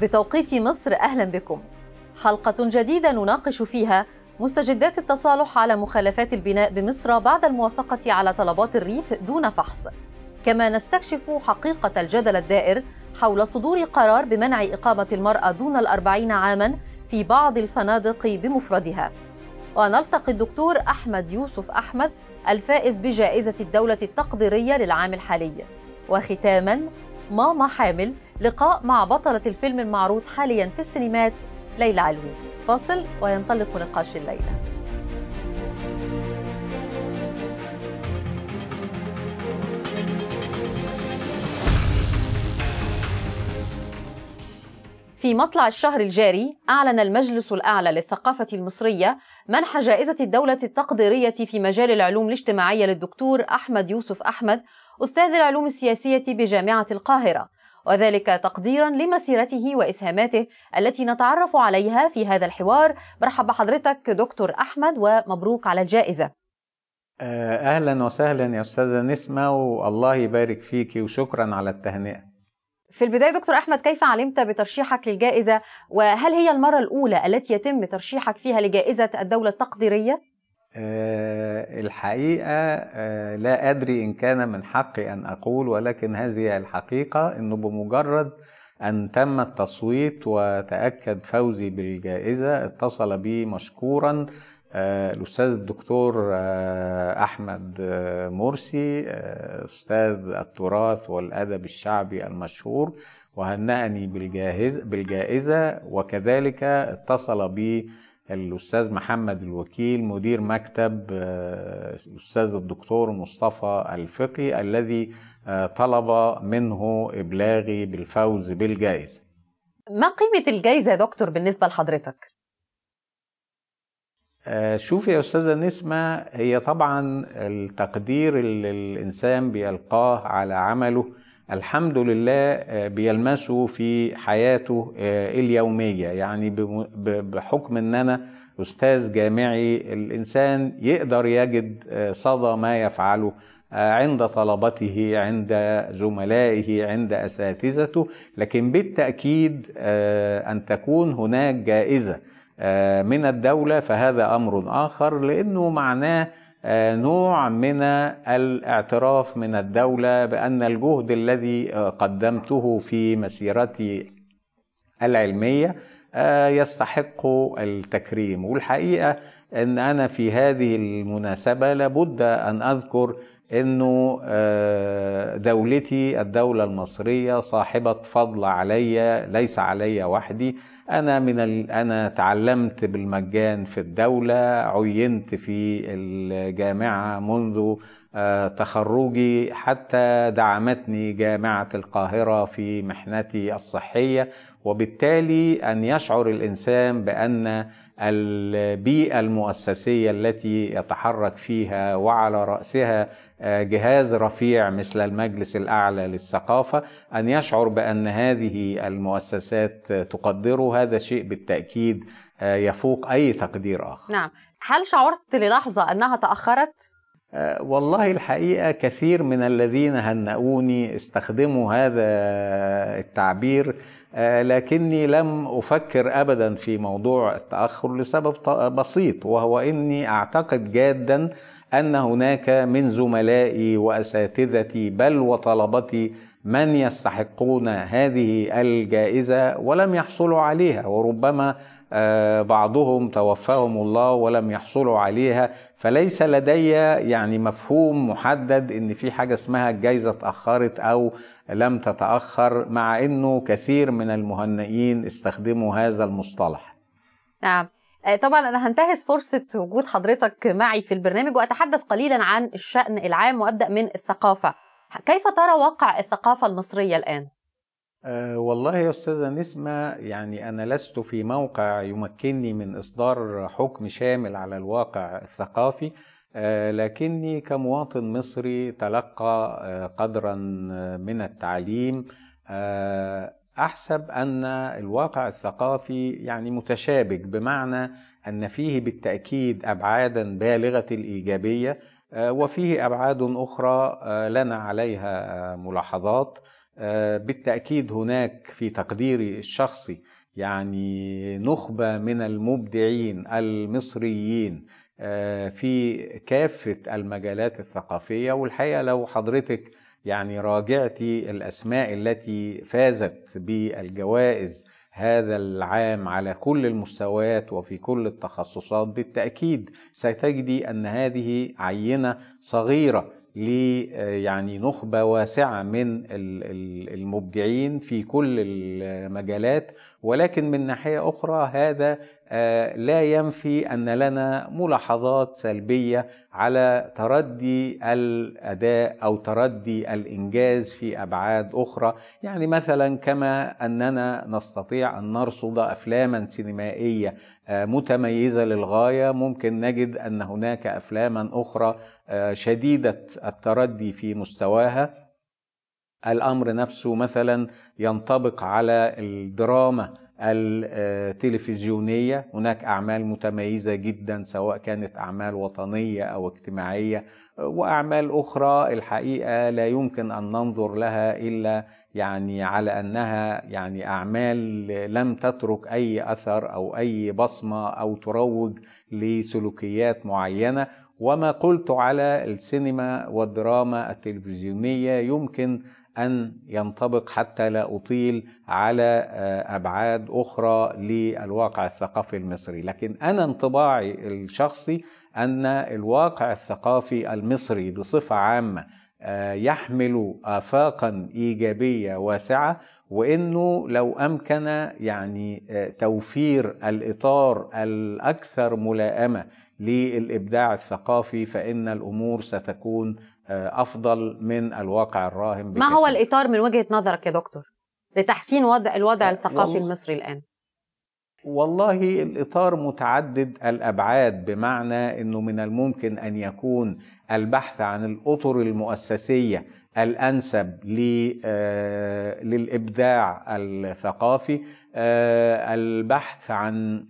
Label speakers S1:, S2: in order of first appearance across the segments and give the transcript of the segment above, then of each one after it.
S1: بتوقيت مصر اهلا بكم. حلقة جديدة نناقش فيها مستجدات التصالح على مخالفات البناء بمصر بعد الموافقة على طلبات الريف دون فحص. كما نستكشف حقيقة الجدل الدائر حول صدور قرار بمنع إقامة المرأة دون الأربعين عاما في بعض الفنادق بمفردها. ونلتقي الدكتور أحمد يوسف أحمد الفائز بجائزة الدولة التقديرية للعام الحالي. وختاماً ماما حامل لقاء مع بطلة الفيلم المعروض حاليا في السينمات ليلى علوي فاصل وينطلق نقاش الليله في مطلع الشهر الجاري أعلن المجلس الأعلى للثقافة المصرية منح جائزة الدولة التقديرية في مجال العلوم الاجتماعية للدكتور أحمد يوسف أحمد أستاذ العلوم السياسية بجامعة القاهرة وذلك تقديرا لمسيرته وإسهاماته التي نتعرف عليها في هذا الحوار مرحبا بحضرتك دكتور أحمد ومبروك على الجائزة
S2: آه، أهلا وسهلا يا أستاذة نسمة والله يبارك فيك وشكرا على التهنئة
S1: في البداية دكتور أحمد كيف علمت بترشيحك للجائزة وهل هي المرة الأولى التي يتم ترشيحك فيها لجائزة الدولة التقديرية؟
S2: آه، الحقيقة آه، لا أدري إن كان من حقي أن أقول ولكن هذه الحقيقة أنه بمجرد أن تم التصويت وتأكد فوزي بالجائزة اتصل بي مشكورا آه، الأستاذ الدكتور أحمد مرسي أستاذ التراث والأدب الشعبي المشهور وهنأني بالجائزة وكذلك اتصل بي الاستاذ محمد الوكيل مدير مكتب الاستاذ آه، الدكتور مصطفى الفقي الذي آه، طلب منه ابلاغي بالفوز بالجائزه
S1: ما قيمه الجائزه يا دكتور بالنسبه لحضرتك
S2: آه، شوفي يا استاذه نسمه هي طبعا التقدير اللي الانسان بيلقاه على عمله الحمد لله آه، بيلمسه في حياته آه، اليومية يعني بحكم ان انا استاذ جامعي الانسان يقدر يجد آه، صدى ما يفعله عند طلبته عند زملائه عند اساتذته لكن بالتاكيد ان تكون هناك جائزه من الدوله فهذا امر اخر لانه معناه آه، نوع من الاعتراف من الدولة بأن الجهد الذي آه، قدمته في مسيرتي العلمية آه، يستحق التكريم والحقيقة أن أنا في هذه المناسبة لابد أن أذكر انه آه، دولتي الدولة المصرية صاحبة فضل علي ليس علي وحدي انا من ال... انا تعلمت بالمجان في الدولة عينت في الجامعة منذ آه، تخرجي حتى دعمتني جامعة القاهرة في محنتي الصحية وبالتالي ان يشعر الانسان بان البيئه المؤسسيه التي يتحرك فيها وعلى راسها آه، جهاز رفيع مثل المجلس الاعلى للثقافه ان يشعر بان هذه المؤسسات تقدره هذا شيء بالتاكيد آه، يفوق اي تقدير اخر.
S1: نعم، هل شعرت للحظه انها تاخرت؟
S2: آه، والله الحقيقة كثير من الذين هنأوني استخدموا هذا التعبير آه، لكني لم أفكر أبدا في موضوع التأخر لسبب بسيط وهو أني أعتقد جادا أن هناك من زملائي وأساتذتي بل وطلبتي من يستحقون هذه الجائزة ولم يحصلوا عليها وربما آه، بعضهم توفاهم الله ولم يحصلوا عليها فليس لدي يعني مفهوم محدد ان في حاجه اسمها الجائزه اتاخرت او لم تتاخر مع انه كثير من المهنئين استخدموا هذا المصطلح
S1: نعم آه، طبعا انا هنتهز فرصه وجود حضرتك معي في البرنامج واتحدث قليلا عن الشان العام وابدا من الثقافه كيف ترى واقع الثقافه المصريه الان
S2: آه، والله يا استاذه نسمه يعني انا لست في موقع يمكنني من اصدار حكم شامل على الواقع الثقافي آه، لكني كمواطن مصري تلقى آه، قدرا من التعليم احسب ان الواقع الثقافي يعني متشابك بمعنى ان فيه بالتاكيد ابعادا بالغه الايجابيه وفيه ابعاد اخرى لنا عليها ملاحظات آه، بالتأكيد هناك في تقديري الشخصي يعني نخبة من المبدعين المصريين آه، في كافة المجالات الثقافية والحقيقة لو حضرتك يعني راجعتي الأسماء التي فازت بالجوائز هذا العام على كل المستويات وفي كل التخصصات بالتأكيد ستجدي أن هذه عينة صغيرة آه، يعني نخبة واسعة من المبدعين في كل المجالات ولكن من ناحيه اخرى هذا آه، لا ينفي ان لنا ملاحظات سلبيه على تردي الاداء او تردي الانجاز في ابعاد اخرى يعني مثلا كما اننا نستطيع ان نرصد افلاما سينمائيه آه، متميزه للغايه ممكن نجد ان هناك افلاما اخرى آه، شديده التردي في مستواها الامر نفسه مثلا ينطبق على الدراما التلفزيونيه هناك اعمال متميزه جدا سواء كانت اعمال وطنيه او اجتماعيه واعمال اخرى الحقيقه لا يمكن ان ننظر لها الا يعني على انها يعني اعمال لم تترك اي اثر او اي بصمه او تروج لسلوكيات معينه وما قلت على السينما والدراما التلفزيونيه يمكن أن ينطبق حتى لا أطيل على آه، أبعاد أخرى للواقع الثقافي المصري لكن أنا انطباعي الشخصي أن الواقع الثقافي المصري بصفة عامة آه، يحمل آفاقا إيجابية واسعة وإنه لو أمكن يعني آه، توفير الإطار الأكثر ملائمة للإبداع الثقافي فإن الأمور ستكون آه، افضل من الواقع الراهن بكثير. ما هو
S1: الاطار من وجهه نظرك يا دكتور لتحسين وضع الوضع آه، الثقافي المصري الان
S2: والله الاطار متعدد الابعاد بمعنى انه من الممكن ان يكون البحث عن الاطر المؤسسيه الانسب آه، للابداع الثقافي البحث عن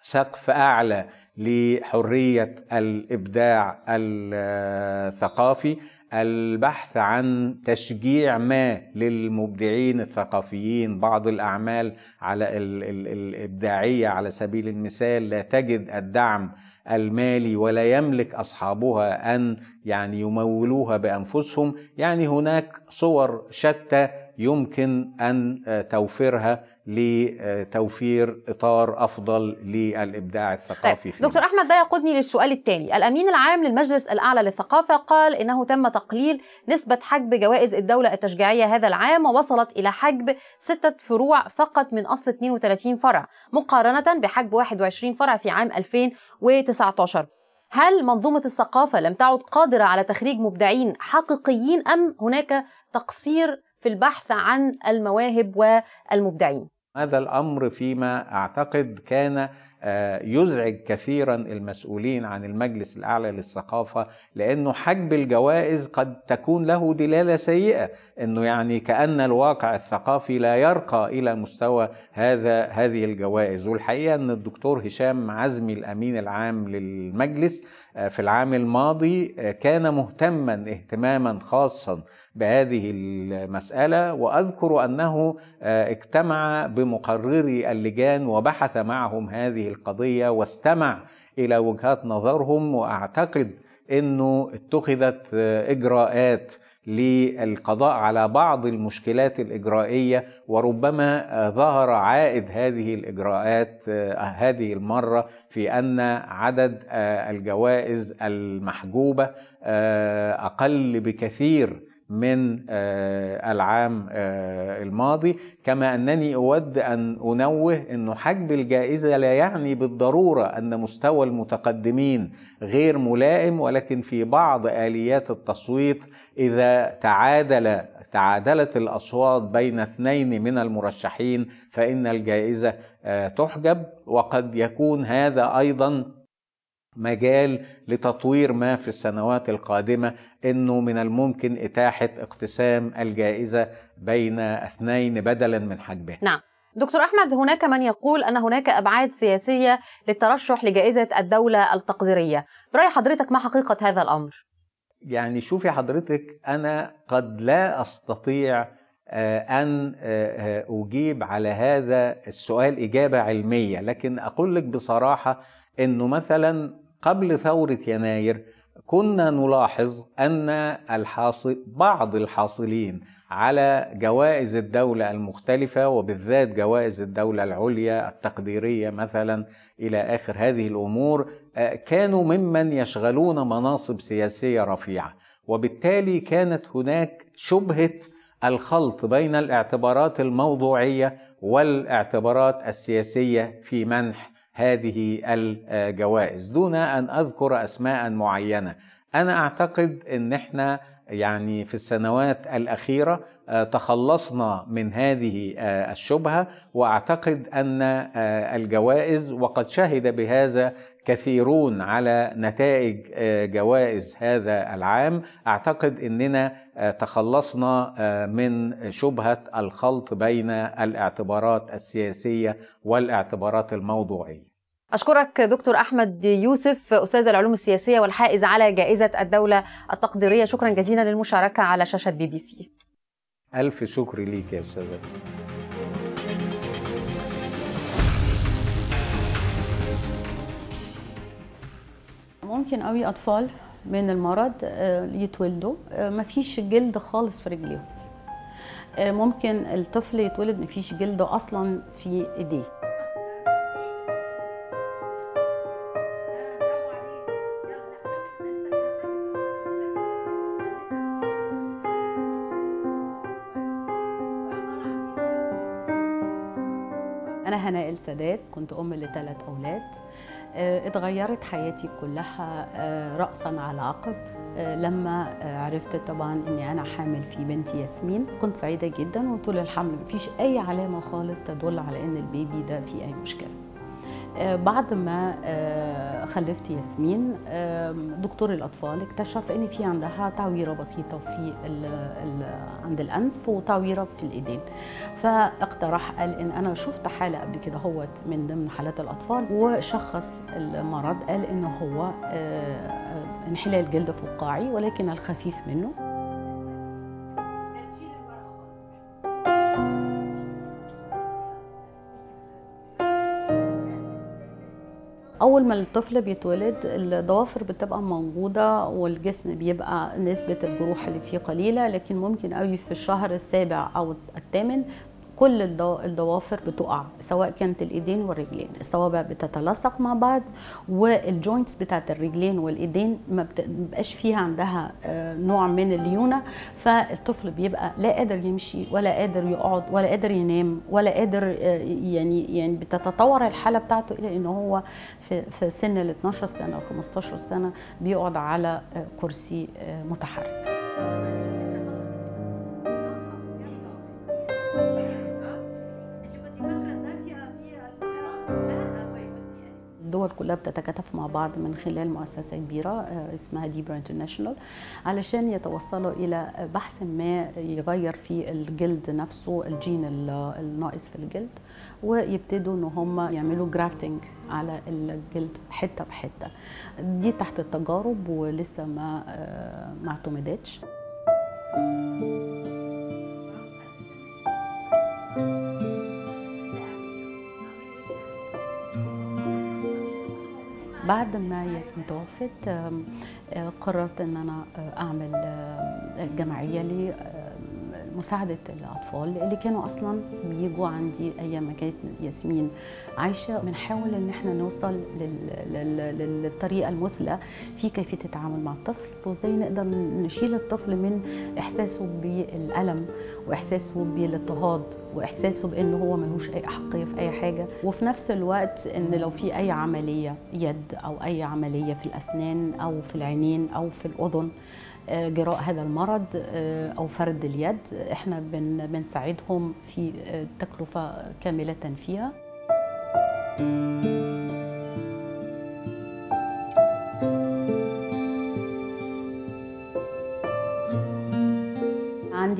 S2: سقف اعلى لحريه الابداع الثقافي البحث عن تشجيع ما للمبدعين الثقافيين بعض الاعمال على الابداعيه على سبيل المثال لا تجد الدعم المالي ولا يملك اصحابها ان يعني يمولوها بانفسهم يعني هناك صور شتى يمكن ان آه، توفيرها لتوفير اطار افضل للابداع الثقافي طيب. دكتور
S1: احمد ده يقودني للسؤال الثاني الامين العام للمجلس الاعلى للثقافه قال انه تم تقليل نسبه حجب جوائز الدوله التشجيعيه هذا العام ووصلت الى حجب سته فروع فقط من اصل 32 فرع مقارنه بحجب 21 فرع في عام 2019 هل منظومة الثقافة لم تعد قادرة على تخريج مبدعين حقيقيين أم هناك تقصير في البحث عن المواهب والمبدعين
S2: هذا الامر فيما اعتقد كان آه، يزعج كثيرا المسؤولين عن المجلس الاعلى للثقافه لانه حجب الجوائز قد تكون له دلاله سيئه انه يعني كان الواقع الثقافي لا يرقى الى مستوى هذا هذه الجوائز والحقيقه ان الدكتور هشام عزمي الامين العام للمجلس آه، في العام الماضي آه، كان مهتما اهتماما خاصا بهذه المساله واذكر انه اجتمع بمقرري اللجان وبحث معهم هذه القضيه واستمع الى وجهات نظرهم واعتقد انه اتخذت اجراءات للقضاء على بعض المشكلات الاجرائيه وربما ظهر عائد هذه الاجراءات هذه المره في ان عدد الجوائز المحجوبه اقل بكثير من آه، العام آه، الماضي كما انني اود ان انوه انه حجب الجائزه لا يعني بالضروره ان مستوى المتقدمين غير ملائم ولكن في بعض اليات التصويت اذا تعادل تعادلت الاصوات بين اثنين من المرشحين فان الجائزه آه، تحجب وقد يكون هذا ايضا مجال لتطوير ما في السنوات القادمة أنه من الممكن إتاحة اقتسام الجائزة بين اثنين بدلا من حجبها نعم
S1: دكتور أحمد هناك من يقول أن هناك أبعاد سياسية للترشح لجائزة الدولة التقديرية برأي حضرتك ما حقيقة هذا الأمر؟
S2: يعني شوفي حضرتك أنا قد لا أستطيع آه، أن آه، آه، أجيب على هذا السؤال إجابة علمية لكن أقول لك بصراحة أنه مثلا قبل ثورة يناير كنا نلاحظ أن الحاصل بعض الحاصلين على جوائز الدولة المختلفة وبالذات جوائز الدولة العليا التقديرية مثلا إلى آخر هذه الأمور آه، كانوا ممن يشغلون مناصب سياسية رفيعة وبالتالي كانت هناك شبهه الخلط بين الاعتبارات الموضوعيه والاعتبارات السياسيه في منح هذه الجوائز دون ان اذكر اسماء معينه انا اعتقد ان احنا يعني في السنوات الاخيره آه، تخلصنا من هذه آه، الشبهه واعتقد ان آه، الجوائز وقد شهد بهذا كثيرون على نتائج جوائز هذا العام اعتقد اننا تخلصنا من شبهه الخلط بين الاعتبارات السياسيه والاعتبارات الموضوعيه
S1: أشكرك دكتور أحمد يوسف أستاذ العلوم السياسية والحائز على جائزة الدولة التقديرية شكرا جزيلا للمشاركة على شاشة بي بي
S3: سي
S2: ألف شكر ليك يا أستاذة
S4: ممكن قوي أطفال من المرض آه، يتولدوا آه، مفيش جلد خالص في رجليهم آه، ممكن الطفل يتولد مفيش جلد أصلا في إيديه السادات كنت أم لثلاث أولاد آه، اتغيرت حياتي كلها آه، رأسا على عقب آه، لما عرفت طبعا اني انا حامل في بنتي ياسمين كنت سعيده جدا وطول الحمل مفيش اي علامه خالص تدل على ان البيبي ده فيه اي مشكله آه، بعد ما آه، خلفت ياسمين دكتور الاطفال اكتشف ان في عندها تعويره بسيطه في الـ الـ عند الانف وتعويره في الايدين فاقترح قال ان انا شفت حاله قبل كده هوت من ضمن حالات الاطفال وشخص المرض قال ان هو آه، انحلال جلد فقاعي ولكن الخفيف منه اول ما الطفل بيتولد الضوافر بتبقى موجوده والجسم بيبقى نسبه الجروح اللي فيه قليله لكن ممكن قوي في الشهر السابع او الثامن كل الضوافر بتقع سواء كانت الايدين والرجلين الصوابع بتتلاصق مع بعض والجوينتس بتاعت الرجلين والايدين ما بتبقاش فيها عندها آه، نوع من الليونه فالطفل بيبقى لا قادر يمشي ولا قادر يقعد ولا قادر ينام ولا قادر آه، يعني يعني بتتطور الحاله بتاعته الى ان هو في في سن ال 12 سنه او 15 سنه بيقعد على آه، كرسي متحرك الدول كلها بتتكاتف مع بعض من خلال مؤسسه كبيره آه، اسمها ديبرا انترناشونال علشان يتوصلوا الى بحث ما يغير في الجلد نفسه الجين الناقص في الجلد ويبتدوا ان هم يعملوا جرافتنج على الجلد حته بحته دي تحت التجارب ولسه ما آه، ما اعتمدتش thank you بعد ما ياسمين توفت آه، قررت ان انا آه، اعمل جمعيه لي آه، مساعدة الأطفال اللي كانوا أصلا بيجوا عندي أيام ما كانت ياسمين عايشة بنحاول إن احنا نوصل للطريقة المثلى في كيفية التعامل مع الطفل وإزاي نقدر نشيل الطفل من إحساسه بالألم وإحساسه بالاضطهاد وإحساسه بإن هو ملوش أي أحقية في أي حاجة وفي نفس الوقت إن لو في أي عملية يد أو أي عملية في الأسنان أو في العينين أو في الأذن آه، جراء هذا المرض آه، او فرد اليد احنا بنساعدهم في آه، تكلفه كامله فيها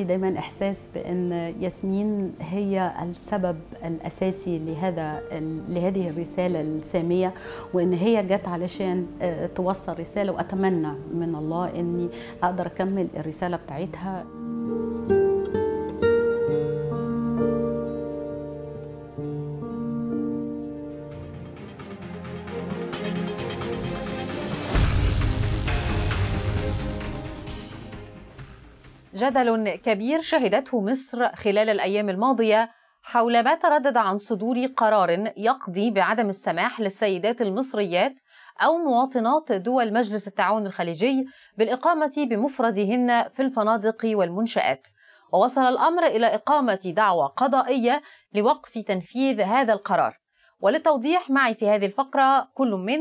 S4: دايما احساس بان ياسمين هي السبب الاساسي لهذا لهذه الرساله الساميه وان هي جت علشان آه، توصل رساله واتمنى من الله اني اقدر اكمل الرساله بتاعتها
S1: جدل كبير شهدته مصر خلال الأيام الماضية حول ما تردد عن صدور قرار يقضي بعدم السماح للسيدات المصريات أو مواطنات دول مجلس التعاون الخليجي بالإقامة بمفردهن في الفنادق والمنشآت ووصل الأمر إلى إقامة دعوى قضائية لوقف تنفيذ هذا القرار وللتوضيح معي في هذه الفقرة كل من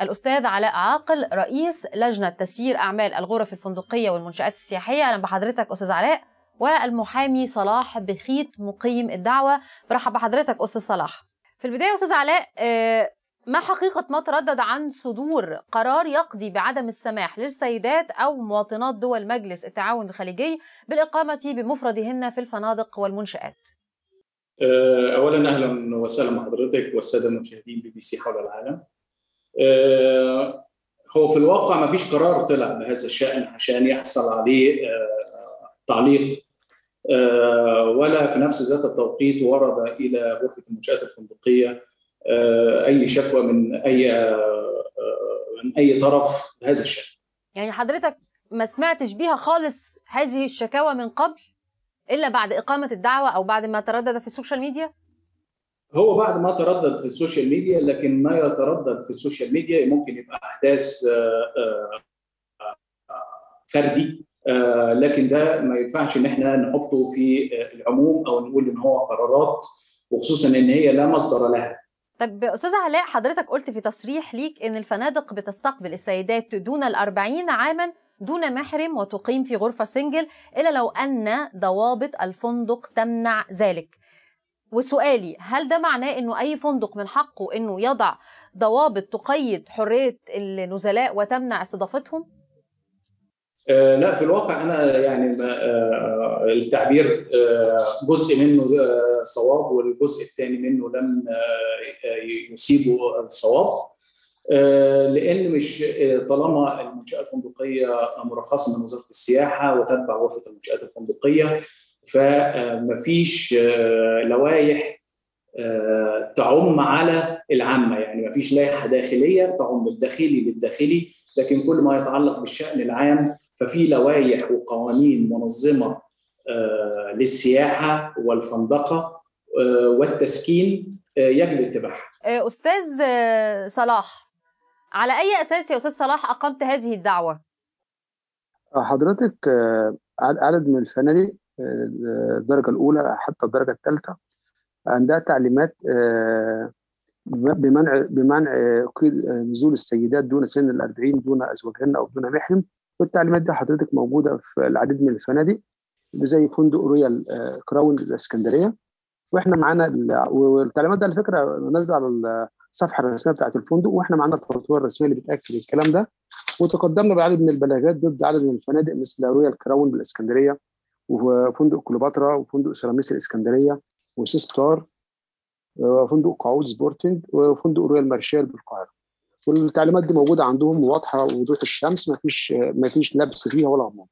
S1: الأستاذ علاء عاقل رئيس لجنة تسيير أعمال الغرف الفندقية والمنشآت السياحية أهلا بحضرتك أستاذ علاء والمحامي صلاح بخيت مقيم الدعوة برحب بحضرتك أستاذ صلاح في البداية أستاذ علاء آه، ما حقيقة ما تردد عن صدور قرار يقضي بعدم السماح للسيدات أو مواطنات دول مجلس التعاون الخليجي بالإقامة بمفردهن في الفنادق والمنشآت؟
S5: آه، أولا أهلا وسهلا بحضرتك والسادة المشاهدين بي بي سي حول العالم آه، هو في الواقع ما فيش قرار طلع بهذا الشأن عشان يحصل عليه آه، تعليق آه، ولا في نفس ذات التوقيت ورد إلى غرفة المنشآت الفندقية أي شكوى من أي من أي طرف بهذا الشأن
S1: يعني حضرتك ما سمعتش بيها خالص هذه الشكاوى من قبل إلا بعد إقامة الدعوة أو بعد ما تردد في السوشيال ميديا؟
S5: هو بعد ما تردد في السوشيال ميديا لكن ما يتردد في السوشيال ميديا ممكن يبقى احداث آه، آه، فردي آه، لكن ده ما ينفعش ان احنا نحطه في العموم او نقول ان هو قرارات وخصوصا ان هي لا مصدر لها
S1: طب استاذ علاء حضرتك قلت في تصريح ليك ان الفنادق بتستقبل السيدات دون الأربعين عاما دون محرم وتقيم في غرفة سنجل إلا لو أن ضوابط الفندق تمنع ذلك وسؤالي هل ده معناه انه اي فندق من حقه انه يضع ضوابط تقيد حريه النزلاء وتمنع استضافتهم؟
S5: آه لا في الواقع انا يعني آه،, آه التعبير آه جزء منه آه، صواب والجزء الثاني منه لم آه، يصيبه الصواب لان مش طالما المنشات الفندقيه مرخصه من وزاره السياحه وتتبع غرفه المنشات الفندقيه فمفيش آه، لوائح آه، تعم على العامه يعني مفيش لائحه داخليه تعم الداخلي للداخلي لكن كل ما يتعلق بالشان العام ففي لوائح وقوانين منظمه آه، للسياحه والفندقه والتسكين يجب اتباعها.
S1: استاذ صلاح على اي اساس يا استاذ صلاح اقمت هذه الدعوه؟
S6: حضرتك عدد من الفنادق الدرجه الاولى حتى الدرجه الثالثه عندها تعليمات آه، بمنع بمنع آه، نزول السيدات دون سن ال 40 دون ازواجهن او دون محرم والتعليمات دي حضرتك موجوده في العديد من الفنادق زي فندق رويال آه، كراون الاسكندريه واحنا معانا والتعليمات دي على فكره نازله على الصفحه الرسميه بتاعت الفندق واحنا معانا الفاتوره الرسميه اللي بتاكد الكلام ده وتقدمنا بعدد من البلاغات ضد عدد من الفنادق مثل رويال كراون بالاسكندريه وفندق كليوباترا وفندق سيراميس الاسكندريه وسي ستار وفندق آه، قعود سبورتنج وفندق رويال مارشال بالقاهره والتعليمات دي موجوده عندهم واضحه وضوح الشمس ما فيش ما فيش لبس فيها ولا غموض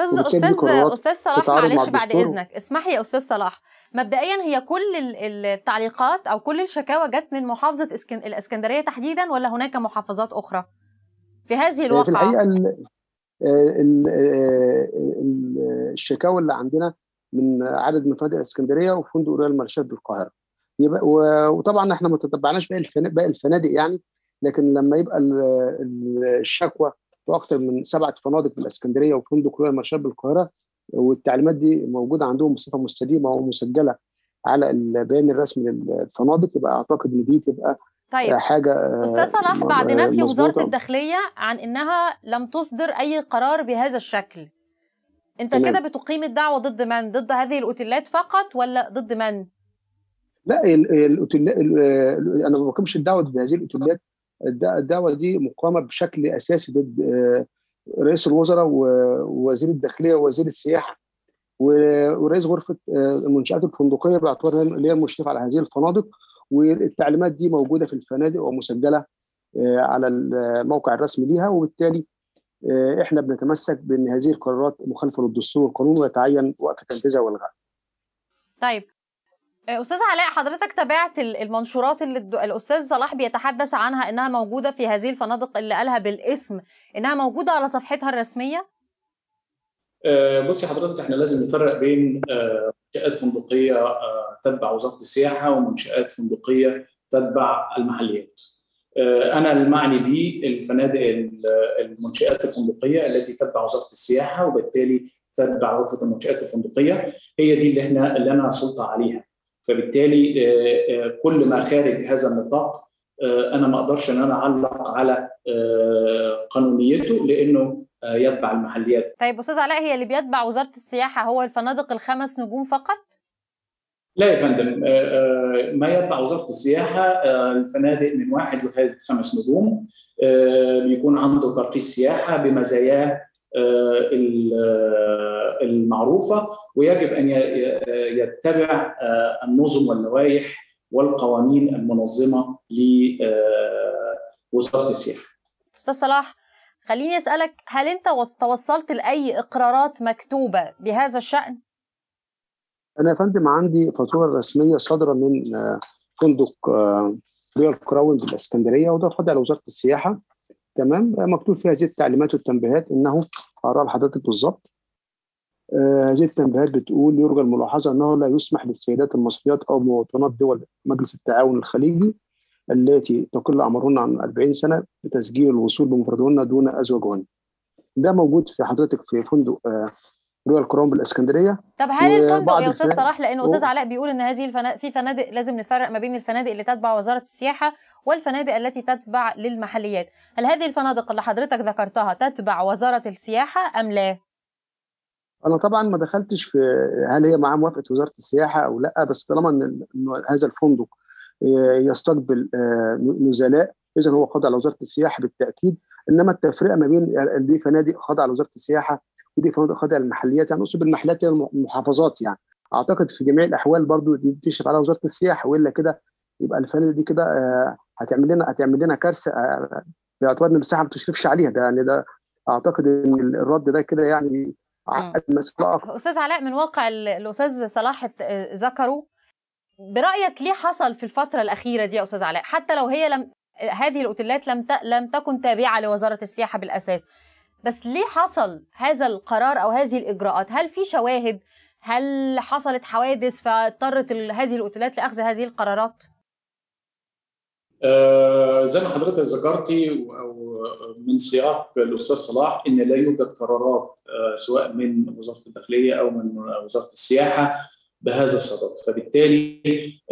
S1: استاذ استاذ استاذ صلاح معلش بعد اذنك اسمح لي يا استاذ صلاح مبدئيا هي كل التعليقات او كل الشكاوى جت من محافظه الاسكندريه تحديدا ولا هناك محافظات اخرى في هذه
S3: الواقعه في الحقيقه
S6: الشكاوى اللي عندنا من عدد من فنادق الاسكندريه وفندق رويال مارشال بالقاهره يبقى وطبعا احنا ما تتبعناش باقي الفنادق باقي الفنادق يعني لكن لما يبقى الشكوى في اكثر من سبعه فنادق بالاسكندريه وفندق رويال مارشال بالقاهره والتعليمات دي موجوده عندهم بصفه مستديمه ومسجله على البيان الرسمي للفنادق يبقى اعتقد ان دي تبقى طيب حاجه استاذ صلاح آه، بعد نفي وزاره
S1: الداخليه عن انها لم تصدر اي قرار بهذا الشكل انت كده بتقيم الدعوه ضد من ضد هذه الاوتيلات فقط ولا ضد من
S6: لا الاوتيلات آه، انا ما بقيمش الدعوه ضد هذه الاوتيلات الدعوه دي مقامه بشكل اساسي ضد آه، رئيس الوزراء ووزير الداخليه ووزير السياحه ورئيس غرفه المنشات الفندقيه باعتبار هي المشرفة على هذه الفنادق والتعليمات دي موجوده في الفنادق ومسجله آه، على الموقع الرسمي ليها وبالتالي آه، احنا بنتمسك بان هذه القرارات مخالفه للدستور والقانون ويتعين وقف تنفيذها والغاء.
S1: طيب آه، استاذ علاء حضرتك تابعت المنشورات اللي الاستاذ صلاح بيتحدث عنها انها موجوده في هذه الفنادق اللي قالها بالاسم انها موجوده على صفحتها الرسميه؟
S5: آه، بصي حضرتك احنا لازم نفرق بين آه، منشآت فندقية آه، تتبع وزارة السياحة ومنشآت فندقية تتبع المحليات. أنا المعني به الفنادق المنشآت الفندقية التي تتبع وزارة السياحة وبالتالي تتبع غرفة المنشآت الفندقية هي دي اللي احنا اللي أنا سلطة عليها. فبالتالي كل ما خارج هذا النطاق انا ما اقدرش ان انا اعلق على قانونيته لانه آه، يتبع المحليات
S1: طيب استاذ علاء هي اللي بيتبع وزاره السياحه هو الفنادق الخمس نجوم فقط
S5: لا يا فندم آه، آه، ما يتبع وزاره السياحه الفنادق من واحد لغايه خمس نجوم بيكون عنده ترخيص سياحه بمزاياه المعروفه ويجب ان يتبع النظم واللوائح والقوانين المنظمه لوزاره السياحه.
S1: استاذ صلاح خليني أسألك هل أنت توصلت لأي إقرارات مكتوبة بهذا الشأن؟
S6: أنا يا فندم عندي فاتورة رسمية صادرة من فندق ريال كراون بالإسكندرية الإسكندرية وده خاضع لوزارة السياحة تمام مكتوب فيها هذه التعليمات والتنبيهات إنه أراء لحضرتك بالظبط هذه آه، التنبيهات بتقول يرجى الملاحظة أنه لا يسمح للسيدات المصريات أو مواطنات دول مجلس التعاون الخليجي التي تقل أعمارهن عن 40 سنة بتسجيل الوصول بمفردهن دون أزواجهن ده موجود في حضرتك في فندق آه، رويال كرامبل الاسكندريه طب هل الفندق يا استاذ صلاح لان استاذ
S1: علاء بيقول ان هذه الفنادق في فنادق لازم نفرق ما بين الفنادق اللي تتبع وزاره السياحه والفنادق التي تتبع للمحليات هل هذه الفنادق اللي حضرتك ذكرتها تتبع وزاره السياحه ام لا
S6: انا طبعا ما دخلتش في هل هي معاه موافقه وزاره السياحه او لا بس طالما ان هذا الفندق آه، يستقبل آه، نزلاء اذا هو خاضع لوزاره السياحه بالتاكيد انما التفرقه ما بين دي فنادق خاضعه لوزاره السياحه ودي فنادق خاضعه للمحليات يعني اقصد بالمحليات المحافظات يعني اعتقد في جميع الاحوال برضو دي بتشرف على وزاره السياحه والا كده يبقى الفنادق دي كده آه، هتعمل لنا هتعمل لنا كارثه باعتبار ان المساحه ما بتشرفش عليها ده يعني ده اعتقد ان الرد ده كده يعني عقد مسؤول استاذ
S1: علاء من واقع الاستاذ صلاح ذكره برايك ليه حصل في الفتره الاخيره دي يا استاذ علاء حتى لو هي لم هذه الاوتيلات لم ت... لم تكن تابعه لوزاره السياحه بالاساس بس ليه حصل هذا القرار او هذه الاجراءات هل في شواهد هل حصلت حوادث فاضطرت هذه الاوتيلات لاخذ هذه القرارات
S5: آه زي ما حضرتك ذكرتي او من سياق الاستاذ صلاح ان لا يوجد قرارات آه سواء من وزاره الداخليه او من وزاره السياحه بهذا الصدد فبالتالي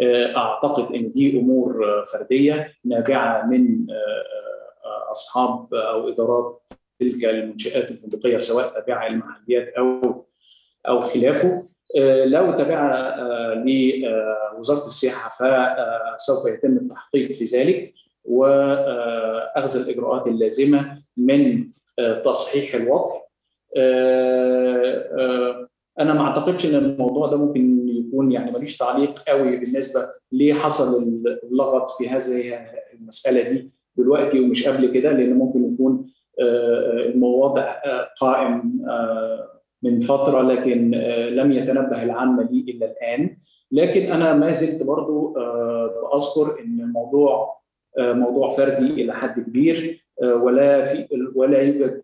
S5: آه، اعتقد ان دي امور آه، فرديه نابعه من آه، اصحاب او ادارات تلك المنشات الفندقيه سواء تابعه للمحليات او او خلافه لو تابعه لوزاره السياحه فسوف يتم التحقيق في ذلك واخذ الاجراءات اللازمه من تصحيح الوضع انا ما اعتقدش ان الموضوع ده ممكن يكون يعني ماليش تعليق قوي بالنسبه ليه حصل اللغط في هذه المساله دي دلوقتي ومش قبل كده لان ممكن يكون آه، آه، الموضع آه، قائم من فتره لكن لم يتنبه العامه ليه الا الان لكن انا ما زلت برضو باذكر ان الموضوع موضوع فردي الى حد كبير ولا في ولا يوجد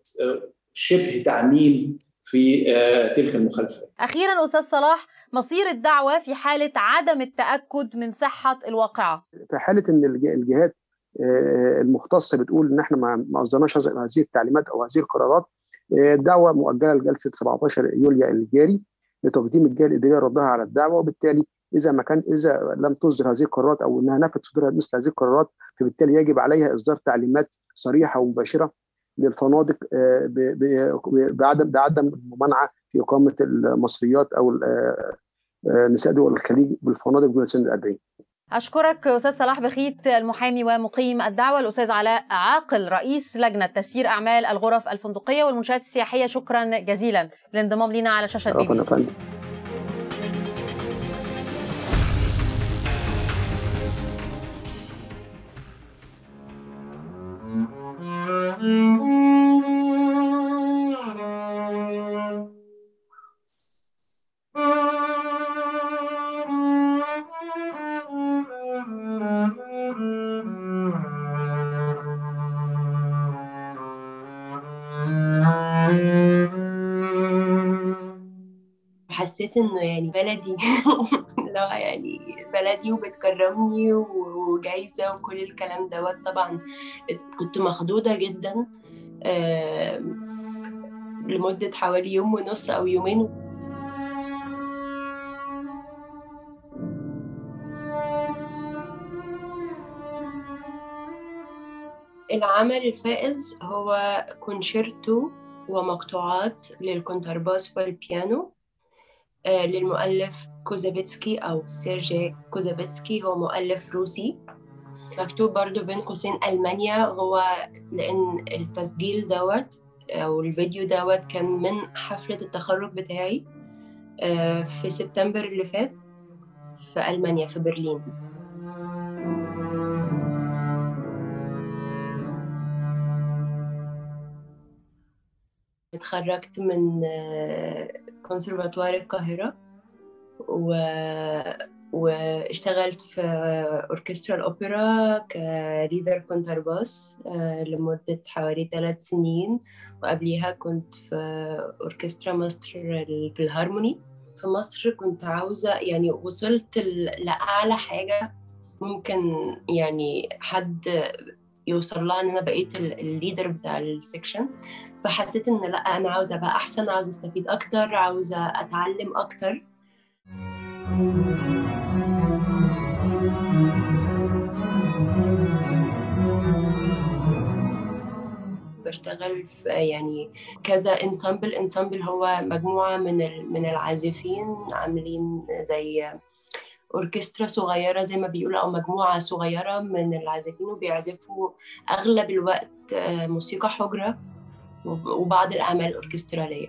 S5: شبه تعميم في آه، تلك المخالفات.
S1: اخيرا استاذ صلاح مصير الدعوه في حاله عدم التاكد من صحه الواقعه.
S6: في حاله ان الجهات آه، آه، المختصه بتقول ان احنا ما اصدرناش هذه التعليمات او هذه القرارات الدعوه مؤجله لجلسه 17 يوليو الجاري لتقديم الجهه الاداريه ردها على الدعوه وبالتالي اذا ما كان اذا لم تصدر هذه القرارات او انها نفت صدورها مثل هذه القرارات فبالتالي يجب عليها اصدار تعليمات صريحه ومباشره للفنادق آه، بعدم بعدم الممانعه في اقامه المصريات او آه، آه، نساء دول الخليج بالفنادق دون سن ال
S1: أشكرك أستاذ صلاح بخيت المحامي ومقيم الدعوة الأستاذ علاء عاقل رئيس لجنة تسيير أعمال الغرف الفندقية والمنشآت السياحية شكرا جزيلا للانضمام لنا على شاشة بي بي سي
S3: Mm-hmm.
S7: حسيت انه يعني بلدي لا يعني بلدي وبتكرمني وجايزه وكل الكلام دوت طبعا كنت مخدودة جدا لمده حوالي يوم ونص او يومين العمل الفائز هو كونشيرتو ومقطوعات للكونترباس والبيانو آه، للمؤلف كوزابيتسكي أو سيرجي كوزابيتسكي هو مؤلف روسي مكتوب برضو بين قوسين ألمانيا هو لأن التسجيل دوت أو الفيديو دوت كان من حفلة التخرج بتاعي آه، في سبتمبر اللي فات في ألمانيا في برلين اتخرجت من آه، كونسرفاتوار القاهرة و... واشتغلت في أوركسترا الأوبرا كليدر كونترباس آه، لمدة حوالي ثلاث سنين وقبليها كنت في أوركسترا مصر بالهارموني في مصر كنت عاوزة يعني وصلت لأعلى حاجة ممكن يعني حد يوصل لها ان انا بقيت الليدر بتاع السكشن فحسيت ان لا انا عاوزه ابقى احسن عاوزه استفيد اكتر عاوزه اتعلم اكتر بشتغل في يعني كذا انسامبل انسامبل هو مجموعه من من العازفين عاملين زي اوركسترا صغيره زي ما بيقولوا او مجموعه صغيره من العازفين وبيعزفوا اغلب الوقت موسيقى حجره وبعض الأعمال الأوركسترالية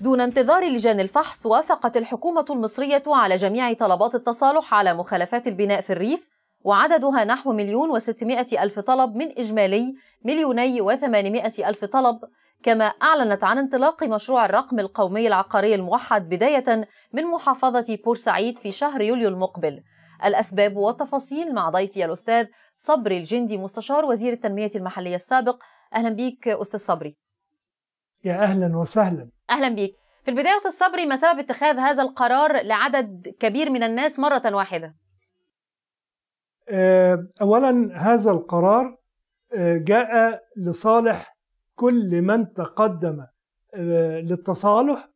S1: دون انتظار لجان الفحص وافقت الحكومة المصرية على جميع طلبات التصالح على مخالفات البناء في الريف وعددها نحو مليون وستمائة ألف طلب من إجمالي مليوني وثمانمائة ألف طلب كما أعلنت عن انطلاق مشروع الرقم القومي العقاري الموحد بداية من محافظة بورسعيد في شهر يوليو المقبل الأسباب والتفاصيل مع ضيفي الأستاذ صبري الجندي مستشار وزير التنمية المحلية السابق أهلا بيك أستاذ صبري
S8: يا أهلا وسهلا
S1: أهلا بيك في البداية أستاذ صبري ما سبب اتخاذ هذا القرار لعدد كبير من الناس مرة واحدة؟
S8: آه، اولا هذا القرار آه، جاء لصالح كل من تقدم آه، للتصالح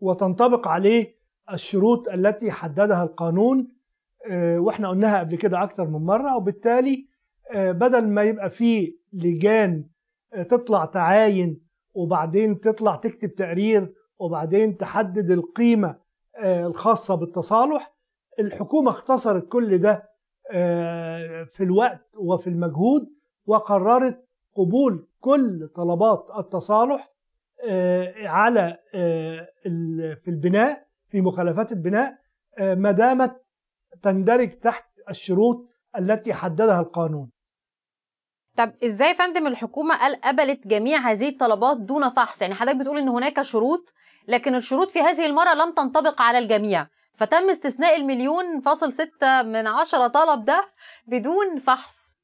S8: وتنطبق عليه الشروط التي حددها القانون واحنا قلناها قبل كده اكتر من مره وبالتالي بدل ما يبقى في لجان تطلع تعاين وبعدين تطلع تكتب تقرير وبعدين تحدد القيمه الخاصه بالتصالح الحكومة اختصرت كل ده آه، في الوقت وفي المجهود وقررت قبول كل طلبات التصالح آه، على آه، في البناء في مخالفات البناء ما دامت تندرج تحت الشروط التي حددها القانون
S1: طب ازاي فندم الحكومه قال قبلت جميع هذه الطلبات دون فحص يعني حضرتك بتقول ان هناك شروط لكن الشروط في هذه المره لم تنطبق على الجميع فتم استثناء المليون فاصل ستة من عشرة طلب ده بدون فحص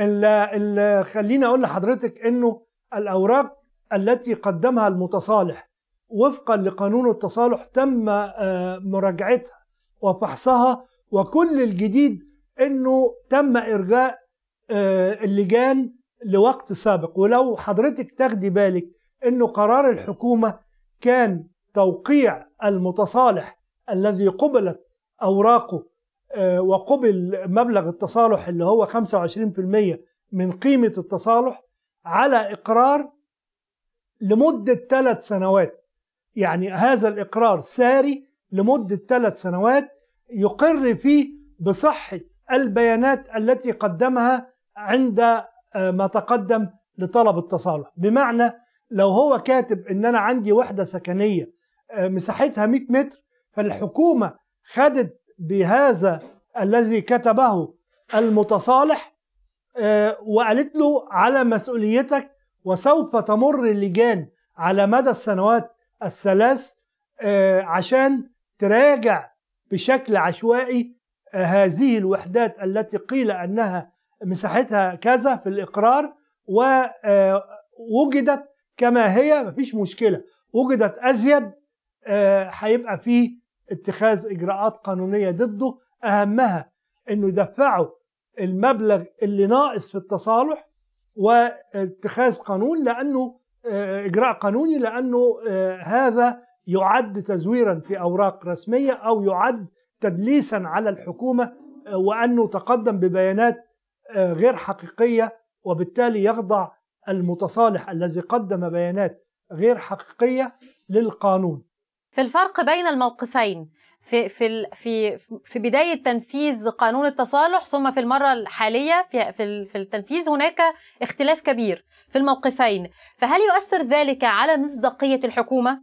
S8: اللي خليني أقول لحضرتك أنه الأوراق التي قدمها المتصالح وفقا لقانون التصالح تم آه، مراجعتها وفحصها وكل الجديد أنه تم إرجاء آه، اللجان لوقت سابق ولو حضرتك تاخدي بالك أنه قرار الحكومة كان توقيع المتصالح الذي قبلت أوراقه آه، وقبل مبلغ التصالح اللي هو 25% من قيمة التصالح على إقرار لمدة ثلاث سنوات يعني هذا الإقرار ساري لمدة ثلاث سنوات يقر فيه بصحة البيانات التي قدمها عند آه، ما تقدم لطلب التصالح بمعنى لو هو كاتب ان انا عندي وحده سكنيه آه، مساحتها 100 متر فالحكومة خدت بهذا الذي كتبه المتصالح آه، وقالت له على مسؤوليتك وسوف تمر اللجان على مدى السنوات الثلاث آه، عشان تراجع بشكل عشوائي هذه الوحدات التي قيل انها مساحتها كذا في الاقرار ووجدت كما هي مفيش مشكله وجدت ازيد آه، هيبقى فيه اتخاذ اجراءات قانونيه ضده اهمها انه يدفعوا المبلغ اللي ناقص في التصالح واتخاذ قانون لانه آه، اجراء قانوني لانه آه، هذا يعد تزويرا في اوراق رسميه او يعد تدليسا على الحكومه وانه تقدم ببيانات غير حقيقيه وبالتالي يخضع المتصالح الذي قدم بيانات غير حقيقيه للقانون
S1: في الفرق بين الموقفين في في في في بدايه تنفيذ قانون التصالح ثم في المره الحاليه في في, في التنفيذ هناك اختلاف كبير في الموقفين فهل يؤثر ذلك على مصداقيه الحكومه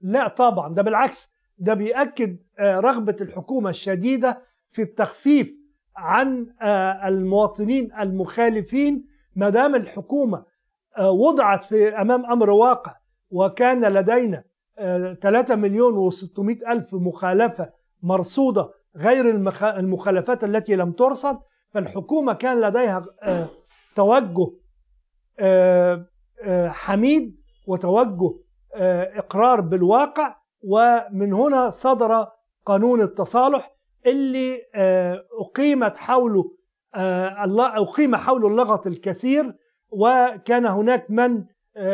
S8: لا طبعا ده بالعكس ده بيأكد آه، رغبة الحكومة الشديدة في التخفيف عن آه، المواطنين المخالفين ما دام الحكومة آه، وضعت في أمام أمر واقع وكان لدينا 3 مليون و600 ألف مخالفة مرصودة غير المخالفات التي لم ترصد فالحكومة كان لديها آه، توجه آه، آه، حميد وتوجه إقرار بالواقع ومن هنا صدر قانون التصالح اللي أقيمت حوله أقيم حوله اللغط الكثير وكان هناك من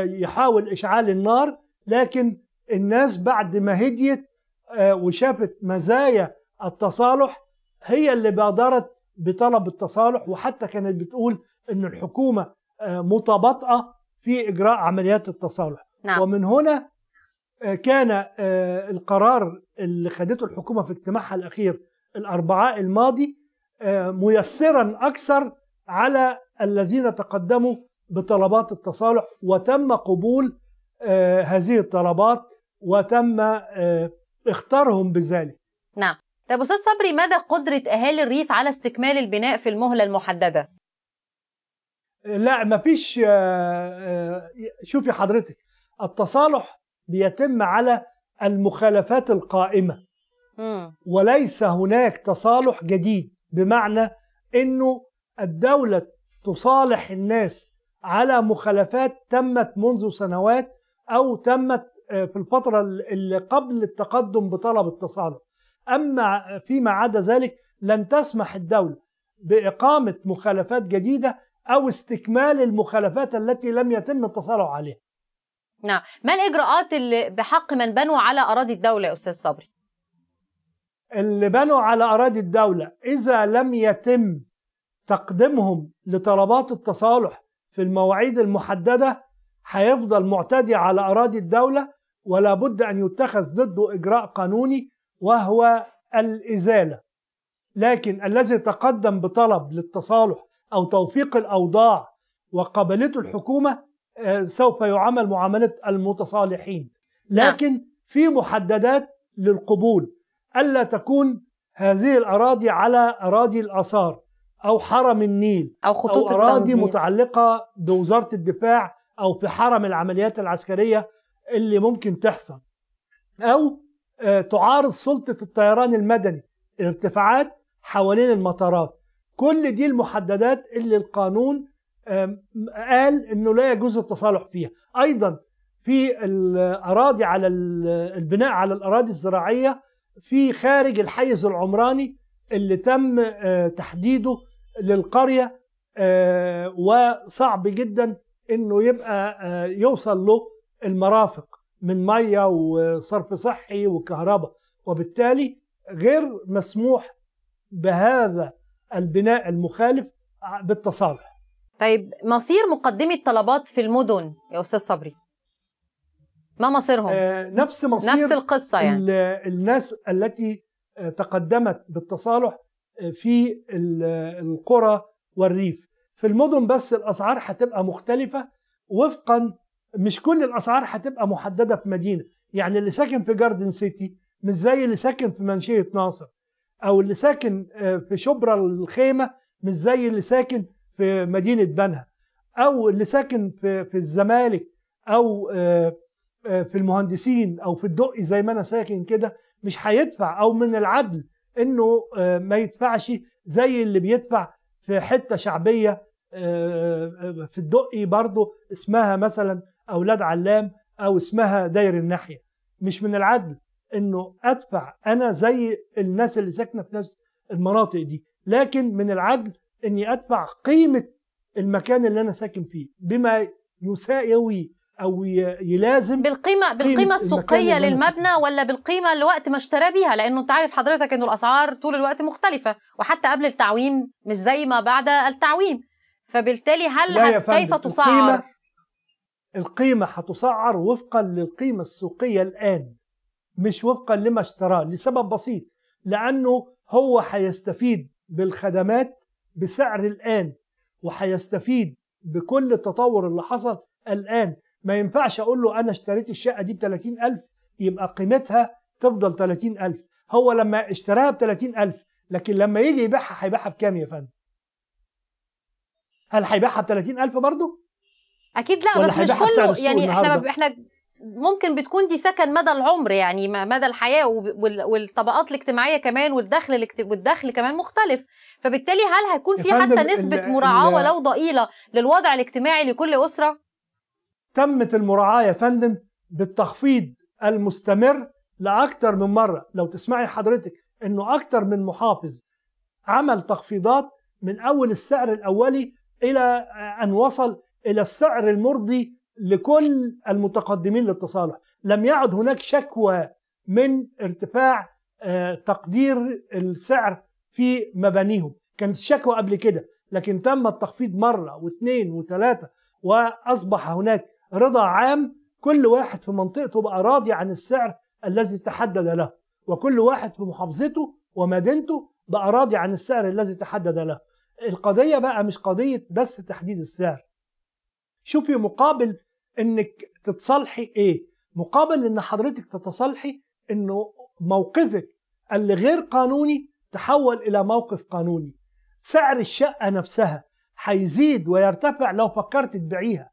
S8: يحاول إشعال النار لكن الناس بعد ما هديت آه، وشافت مزايا التصالح هي اللي بادرت بطلب التصالح وحتى كانت بتقول ان الحكومه آه، متباطئه في اجراء عمليات التصالح نعم. ومن هنا آه، كان القرار اللي خدته الحكومه في اجتماعها الاخير الاربعاء الماضي ميسرا اكثر على الذين تقدموا بطلبات التصالح وتم قبول هذه الطلبات وتم آه، اختارهم بذلك
S1: نعم طب استاذ صبري مدى قدره اهالي الريف على استكمال البناء في المهله المحدده
S8: لا ما فيش آه، آه، شوفي حضرتك التصالح بيتم على المخالفات القائمه وليس هناك تصالح جديد بمعنى انه الدوله تصالح الناس على مخالفات تمت منذ سنوات او تمت آه، في الفترة اللي قبل التقدم بطلب التصالح أما فيما عدا ذلك لن تسمح الدولة بإقامة مخالفات جديدة أو استكمال المخالفات التي لم يتم التصالح عليها
S1: نعم ما الإجراءات اللي بحق من بنوا على أراضي الدولة يا أستاذ صبري؟
S8: اللي بنوا على أراضي الدولة إذا لم يتم تقديمهم لطلبات التصالح في المواعيد المحددة هيفضل معتدي على أراضي الدولة ولا بد أن يتخذ ضده إجراء قانوني وهو الإزالة لكن الذي تقدم بطلب للتصالح أو توفيق الأوضاع وقبلته الحكومة آه، سوف يعامل معاملة المتصالحين نعم. لكن في محددات للقبول ألا تكون هذه الأراضي على أراضي الآثار أو حرم النيل أو خطوط أو أراضي التنزيل. متعلقة بوزارة الدفاع أو في حرم العمليات العسكرية اللي ممكن تحصل او آه، تعارض سلطه الطيران المدني ارتفاعات حوالين المطارات كل دي المحددات اللي القانون قال انه لا يجوز التصالح فيها ايضا في الاراضي على البناء على الاراضي الزراعيه في خارج الحيز العمراني اللي تم آه، تحديده للقريه آه، وصعب جدا انه يبقى يوصل له المرافق من ميه وصرف صحي وكهرباء وبالتالي غير مسموح بهذا البناء المخالف بالتصالح
S1: طيب مصير مقدمي الطلبات في المدن يا استاذ صبري ما مصيرهم آه نفس مصير نفس القصه يعني
S8: الناس التي تقدمت بالتصالح في القرى والريف في المدن بس الاسعار هتبقى مختلفه وفقا مش كل الاسعار هتبقى محدده في مدينه يعني اللي ساكن في جاردن سيتي مش زي اللي ساكن في منشيه ناصر او اللي ساكن آه، في شبرا الخيمه مش زي اللي ساكن في مدينه بنها او اللي ساكن في في الزمالك او آه، آه، في المهندسين او في الدقي زي ما انا ساكن كده مش هيدفع او من العدل انه ما يدفعش زي اللي بيدفع في حته شعبيه في الدقي برضه اسمها مثلا اولاد علام او اسمها داير الناحيه مش من العدل انه ادفع انا زي الناس اللي ساكنه في نفس المناطق دي لكن من العدل اني ادفع قيمه المكان اللي انا ساكن فيه بما يساوي او يلازم بالقيمه بالقيمه السوقيه للمبنى
S1: ولا بالقيمه اللي وقت ما اشترى بيها لانه انت عارف حضرتك انه الاسعار طول الوقت مختلفه وحتى قبل التعويم مش زي ما بعد التعويم فبالتالي هل كيف تصعر
S8: القيمة هتسعر وفقا للقيمة السوقية الآن مش وفقا لما اشتراه لسبب بسيط لأنه هو هيستفيد بالخدمات بسعر الآن وهيستفيد بكل التطور اللي حصل الآن ما ينفعش أقول له أنا اشتريت الشقة دي ب 30000 يبقى قيمتها تفضل 30000 هو لما اشتراها ب 30000 لكن لما يجي يبيعها هيبيعها بكام يا فندم؟ هل هيبيعها ب 30000 برضه؟ اكيد لا بس مش كله يعني احنا
S1: احنا ممكن بتكون دي سكن مدى العمر يعني مدى الحياه والطبقات الاجتماعيه كمان والدخل والدخل كمان مختلف فبالتالي هل هيكون في حتى نسبه مراعاه ولو ضئيله للوضع الاجتماعي لكل اسره؟
S8: تمت المراعاه يا فندم بالتخفيض المستمر لاكثر من مره لو تسمعي حضرتك انه اكثر من محافظ عمل تخفيضات من اول السعر الاولي الى ان وصل إلى السعر المرضي لكل المتقدمين للتصالح لم يعد هناك شكوى من ارتفاع آه، تقدير السعر في مبانيهم كانت الشكوى قبل كده لكن تم التخفيض مرة واثنين وثلاثة وأصبح هناك رضا عام كل واحد في منطقته بقى راضي عن السعر الذي تحدد له وكل واحد في محافظته ومدينته بقى راضي عن السعر الذي تحدد له القضية بقى مش قضية بس تحديد السعر شوفي مقابل انك تتصالحي ايه مقابل ان حضرتك تتصالحي انه موقفك اللي غير قانوني تحول الى موقف قانوني سعر الشقه نفسها هيزيد ويرتفع لو فكرت تبيعيها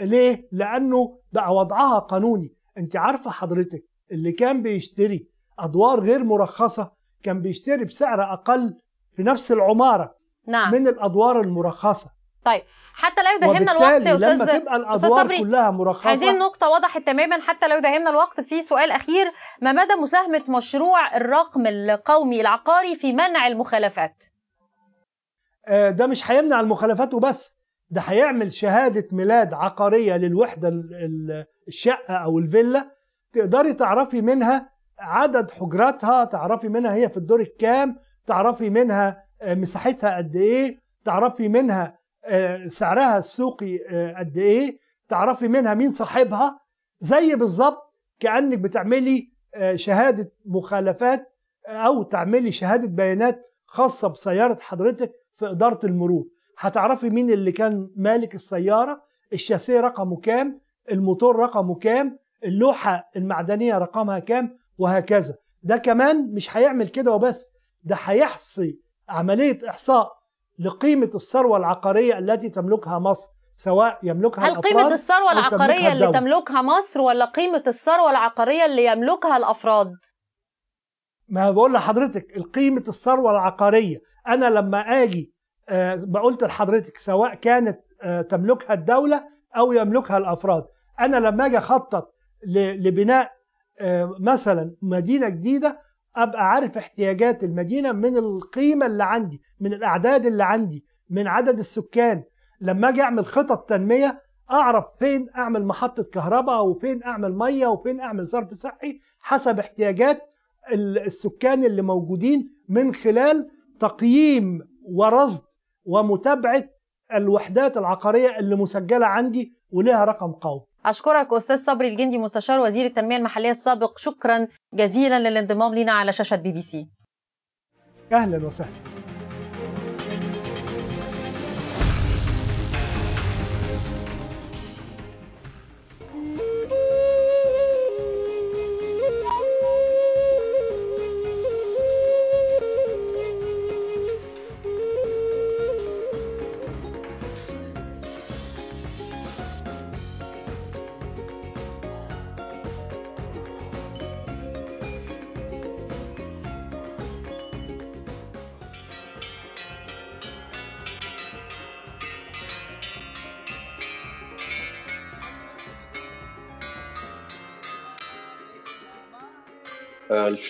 S8: ليه لانه بقى وضعها قانوني انت عارفه حضرتك اللي كان بيشتري ادوار غير مرخصه كان بيشتري بسعر اقل في نفس العماره نعم. من الادوار المرخصه
S1: طيب حتى لو داهمنا الوقت يا استاذ لما تبقى الادوار صبري كلها مرخصه هذه النقطه وضحت تماما حتى لو داهمنا الوقت في سؤال اخير ما مدى مساهمه مشروع الرقم القومي العقاري في منع المخالفات
S8: آه، ده مش هيمنع المخالفات وبس ده هيعمل شهاده ميلاد عقاريه للوحده الشقه او الفيلا تقدري تعرفي منها عدد حجراتها تعرفي منها هي في الدور الكام تعرفي منها آه، مساحتها قد ايه تعرفي منها آه، سعرها السوقي آه، قد ايه تعرفي منها مين صاحبها زي بالظبط كانك بتعملي آه، شهاده مخالفات او تعملي شهاده بيانات خاصه بسياره حضرتك في اداره المرور هتعرفي مين اللي كان مالك السياره الشاسيه رقمه كام الموتور رقمه كام اللوحه المعدنيه رقمها كام وهكذا ده كمان مش هيعمل كده وبس ده هيحصي عمليه احصاء لقيمة الثروة العقارية التي تملكها مصر سواء يملكها هل قيمة الثروة العقارية اللي
S1: تملكها مصر ولا قيمة الثروة العقارية اللي يملكها الأفراد؟
S8: ما بقول لحضرتك قيمة الثروة العقارية أنا لما آجي بقولت آه، لحضرتك سواء كانت آه، تملكها الدولة أو يملكها الأفراد أنا لما أجي أخطط لبناء آه، مثلا مدينة جديدة ابقى عارف احتياجات المدينه من القيمه اللي عندي من الاعداد اللي عندي من عدد السكان لما اجي اعمل خطط تنميه اعرف فين اعمل محطه كهرباء وفين اعمل ميه وفين اعمل صرف صحي حسب احتياجات السكان اللي موجودين من خلال تقييم ورصد ومتابعه الوحدات العقاريه اللي مسجله عندي ولها رقم قومي
S1: أشكرك أستاذ صبري الجندي مستشار وزير التنمية المحلية السابق شكرا جزيلا للانضمام لنا على شاشة بي بي سي
S8: أهلا وسهلا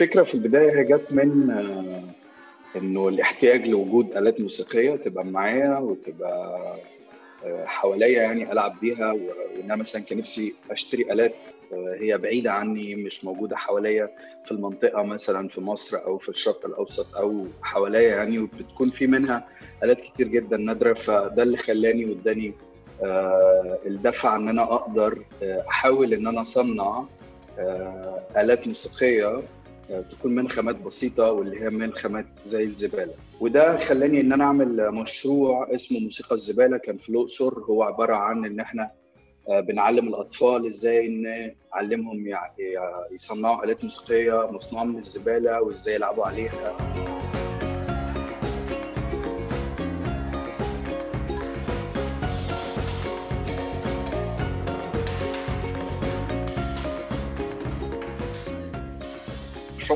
S9: الفكره في البدايه هي جت من آه، انه الاحتياج لوجود الات موسيقيه تبقى معايا وتبقى آه، حواليا يعني العب بيها وان مثلا كان نفسي اشتري الات آه، هي بعيده عني مش موجوده حواليا في المنطقه مثلا في مصر او في الشرق الاوسط او حواليا يعني وبتكون في منها الات كتير جدا نادره فده اللي خلاني واداني الدفع ان انا اقدر احاول ان انا اصنع الات موسيقيه تكون من خامات بسيطه واللي هي من خامات زي الزباله وده خلاني ان انا اعمل مشروع اسمه موسيقى الزباله كان في الاقصر هو عباره عن ان احنا آه، بنعلم الاطفال ازاي ان نعلمهم يصنعوا الات موسيقيه مصنوعه من الزباله وازاي يلعبوا عليها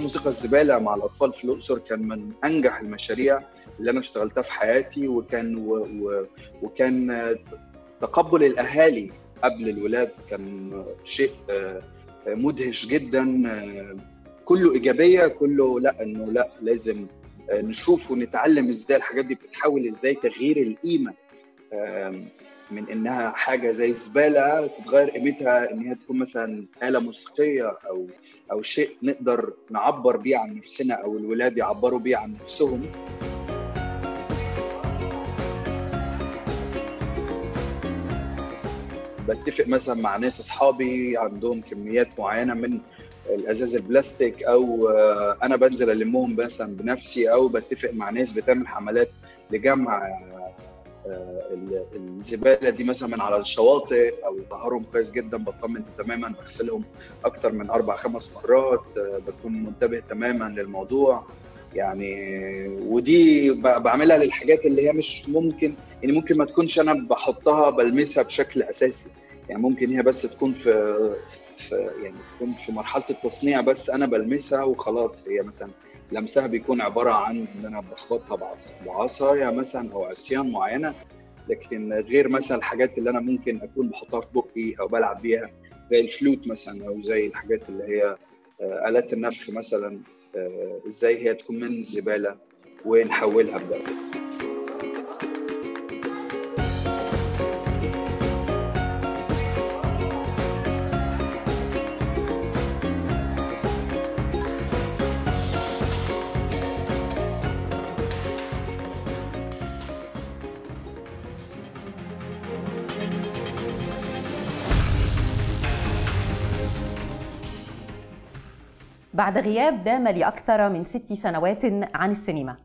S9: موسيقى الزباله مع الاطفال في الاقصر كان من انجح المشاريع اللي انا اشتغلتها في حياتي وكان و و وكان تقبل الاهالي قبل الولاد كان شيء آه، مدهش جدا آه، كله ايجابيه كله لا انه لا لازم آه، نشوف ونتعلم ازاي الحاجات دي بتتحول ازاي تغيير القيمه من انها حاجه زي الزباله تتغير قيمتها ان هي تكون مثلا اله موسيقيه او او شيء نقدر نعبر بيه عن نفسنا او الولاد يعبروا بيه عن نفسهم بتفق مثلا مع ناس اصحابي عندهم كميات معينه من الازاز البلاستيك او آه، انا بنزل المهم مثلا بنفسي او بتفق مع ناس بتعمل حملات لجمع آه، الزباله دي مثلا من على الشواطئ او ظهرهم كويس جدا بطمن تماما بغسلهم اكتر من اربع خمس مرات آه، بكون منتبه تماما للموضوع يعني ودي بعملها للحاجات اللي هي مش ممكن يعني ممكن ما تكونش انا بحطها بلمسها بشكل اساسي يعني ممكن هي بس تكون في, في يعني تكون في مرحله التصنيع بس انا بلمسها وخلاص هي مثلا لمسها بيكون عباره عن ان انا بخبطها بعصا يعني مثلا او عصيان معينه لكن غير مثلا الحاجات اللي انا ممكن اكون بحطها في بقي او بلعب بيها زي الفلوت مثلا او زي الحاجات اللي هي آه، الات النفخ مثلا آه، ازاي هي تكون من الزباله ونحولها بدرجه
S1: بعد غياب دام لأكثر من ست سنوات عن السينما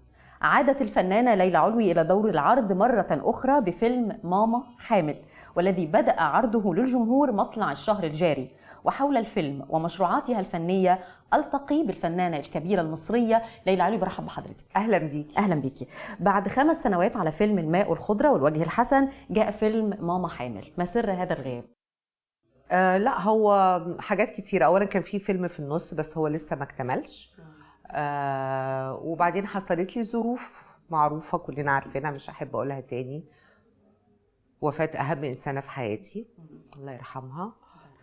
S1: عادت الفنانة ليلى علوي إلى دور العرض مرة أخرى بفيلم ماما حامل والذي بدأ عرضه للجمهور مطلع الشهر الجاري وحول الفيلم ومشروعاتها الفنية ألتقي بالفنانة الكبيرة المصرية ليلى علوي برحب بحضرتك أهلا بيكي أهلا بيكي بعد خمس سنوات على فيلم الماء والخضرة والوجه الحسن جاء
S10: فيلم ماما حامل ما سر هذا الغياب آه لا هو حاجات كتيرة أولا كان في فيلم في النص بس هو لسه ما اكتملش آه, آه، وبعدين حصلت لي ظروف معروفة كلنا عارفينها مش أحب أقولها تاني وفاة أهم إنسانة في حياتي الله يرحمها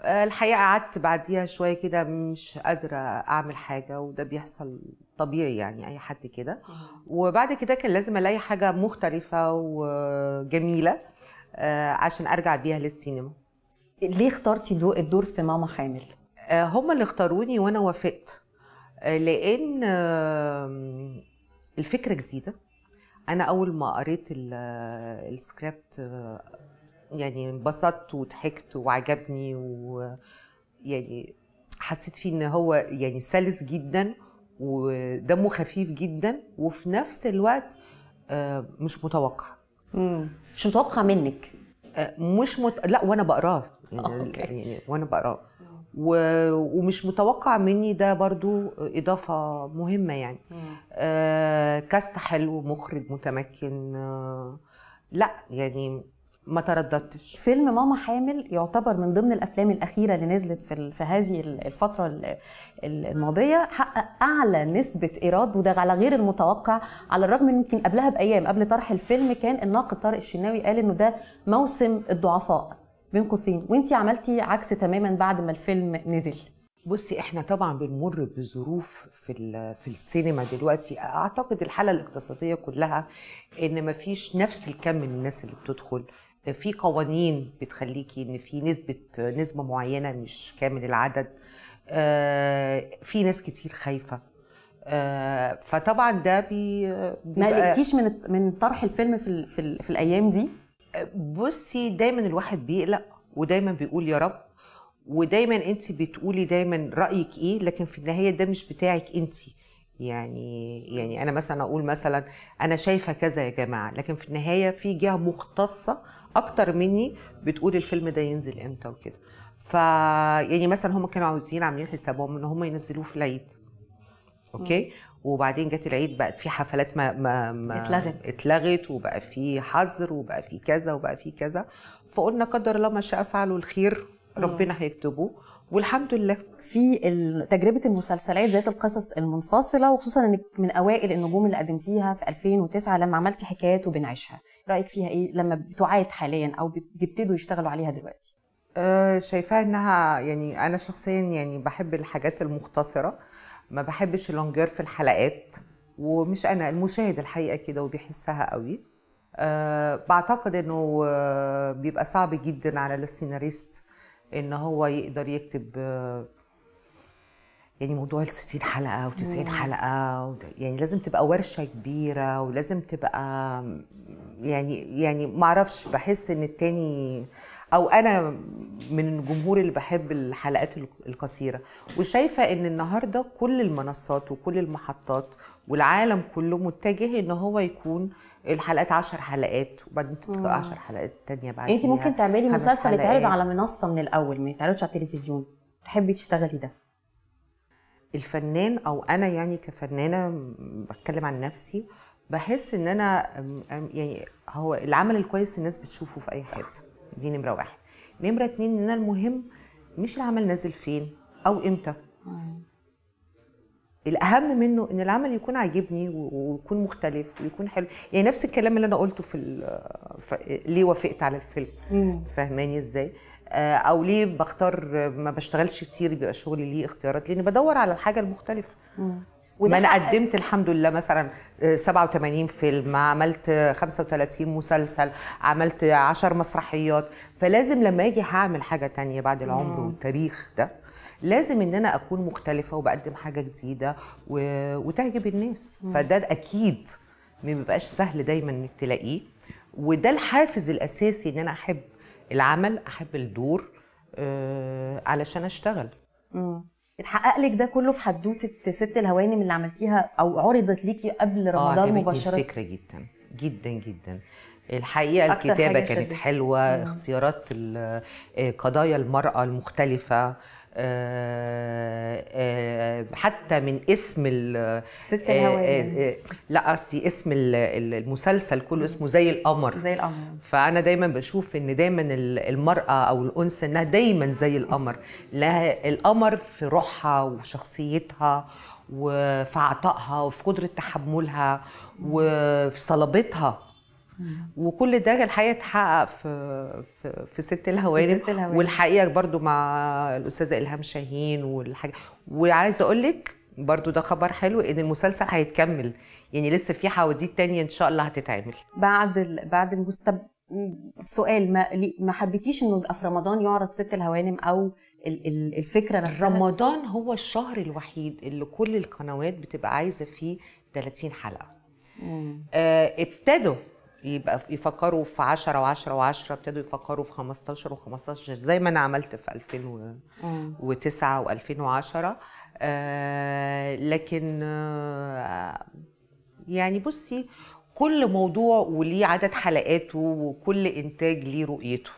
S10: آه الحقيقة قعدت بعديها شوية كده مش قادرة أعمل حاجة وده بيحصل طبيعي يعني أي حد كده وبعد كده كان لازم ألاقي حاجة مختلفة وجميلة آه عشان أرجع بيها للسينما ليه اخترتي الدور في ماما حامل؟ آه، هما اللي اختاروني وانا وافقت آه، لان الفكره جديده انا اول ما قريت آه، السكريبت يعني انبسطت وضحكت وعجبني ويعني حسيت فيه ان هو يعني سلس جدا ودمه خفيف جدا وفي نفس الوقت مش متوقع مش متوقع منك مش مت... لا وانا بقراه يعني, آه، يعني, يعني وانا بقراه آه. و... ومش متوقع مني ده برضو اضافه مهمه يعني آه كاست حلو مخرج متمكن آه لا يعني ما ترددتش فيلم ماما حامل يعتبر من ضمن الافلام الاخيره اللي نزلت في في هذه
S1: الفتره الماضيه حقق اعلى نسبه ايراد وده على غير المتوقع على الرغم ان يمكن قبلها بايام قبل طرح الفيلم كان الناقد طارق الشناوي قال انه ده
S10: موسم الضعفاء بين قوسين وانت عملتي عكس تماما بعد ما الفيلم نزل بصي احنا طبعا بنمر بظروف في في السينما دلوقتي اعتقد الحاله الاقتصاديه كلها ان ما فيش نفس الكم من الناس اللي بتدخل في قوانين بتخليكي ان في نسبه نسبه معينه مش كامل العدد آه، في ناس كتير خايفه آه، فطبعا ده بي ما قلقتيش من من طرح الفيلم في في, الايام دي بصي دايما الواحد بيقلق ودايما بيقول يا رب ودايما انت بتقولي دايما رايك ايه لكن في النهايه ده مش بتاعك انت يعني يعني انا مثلا اقول مثلا انا شايفه كذا يا جماعه لكن في النهايه في جهه مختصه اكتر مني بتقول الفيلم ده ينزل امتى وكده ف يعني مثلا هم كانوا عاوزين عاملين حسابهم ان هم ينزلوه في العيد اوكي وبعدين جت العيد بقت في حفلات ما, ما, ما اتلغت اتلغت وبقى في حظر وبقى في كذا وبقى في كذا فقلنا قدر الله ما شاء فعله الخير ربنا هيكتبه والحمد لله
S1: في تجربه المسلسلات ذات القصص المنفصله وخصوصا انك من اوائل النجوم اللي قدمتيها في 2009 لما عملتي حكايات وبنعيشها رايك فيها ايه لما بتعاد حاليا
S10: او بيبتدوا يشتغلوا عليها دلوقتي أه شايفاها انها يعني انا شخصيا يعني بحب الحاجات المختصره ما بحبش اللونجير في الحلقات ومش انا المشاهد الحقيقه كده وبيحسها قوي أه بعتقد انه آه، بيبقى صعب جدا على السيناريست ان هو يقدر يكتب آه، يعني موضوع ال 60 حلقه و90 حلقه يعني لازم تبقى ورشه كبيره ولازم تبقى يعني يعني معرفش بحس ان التاني او انا من الجمهور اللي بحب الحلقات القصيره وشايفه ان النهارده كل المنصات وكل المحطات والعالم كله متجه ان هو يكون الحلقات 10 حلقات وبعدين تبقى 10 حلقات تانية بعدين يعني انت ممكن تعملي مسلسل يتعرض على منصه من الاول ما يتعرضش على التلفزيون تحبي تشتغلي ده الفنان او انا يعني كفنانه بتكلم عن نفسي بحس ان انا يعني هو العمل الكويس الناس بتشوفه في اي حته دي نمره واحد نمره اتنين ان المهم مش العمل نازل فين او امتى الاهم منه ان العمل يكون عاجبني ويكون مختلف ويكون حلو يعني نفس الكلام اللي انا قلته في ليه وافقت على الفيلم فاهماني ازاي آه، او ليه بختار ما بشتغلش كتير بيبقى شغلي ليه اختيارات لاني بدور على الحاجه المختلفه
S3: ما انا قدمت
S10: الحمد لله مثلا 87 آه، فيلم عملت 35 مسلسل عملت 10 مسرحيات فلازم لما اجي هعمل حاجه تانية بعد العمر والتاريخ ده لازم ان انا اكون مختلفه وبقدم حاجه جديده و... وتعجب الناس مم. فده اكيد ما بيبقاش سهل دايما انك تلاقيه وده الحافز الاساسي ان انا احب العمل احب الدور آه علشان اشتغل مم.
S1: اتحقق لك ده كله في حدوته ست الهوانم اللي عملتيها او عرضت ليكي قبل آه، رمضان آه مباشره
S10: الفكره جدا جدا جدا الحقيقه الكتابه كانت شديد. حلوه مم. اختيارات آه، قضايا المراه المختلفه آه، آه، حتى من اسم ال ست آه، الهوية يعني. لا قصدي اسم المسلسل كله اسمه زي القمر زي القمر فانا دايما بشوف ان دايما المراه او الانثى انها دايما زي القمر لها القمر في روحها وشخصيتها وفي عطائها وفي قدره تحملها وفي صلابتها وكل ده الحقيقه اتحقق في في, في ست الهوارب والحقيقه برضو مع الاستاذه الهام شاهين والحاجه وعايزه اقول لك برضو ده خبر حلو ان المسلسل هيتكمل يعني لسه في حواديت تانية ان شاء الله هتتعمل
S1: بعد ال... بعد المستب سؤال
S10: ما ما حبيتيش انه يبقى في رمضان يعرض ست الهوانم او الفكره نفسها رمضان هو الشهر الوحيد اللي كل القنوات بتبقى عايزه فيه 30 حلقه آه ابتدوا يبقى يفكروا في 10 و10 و10 ابتدوا يفكروا في 15 و15 زي ما انا عملت في 2009 و2010 آه لكن آه يعني بصي كل موضوع وليه عدد حلقاته وكل انتاج ليه رؤيته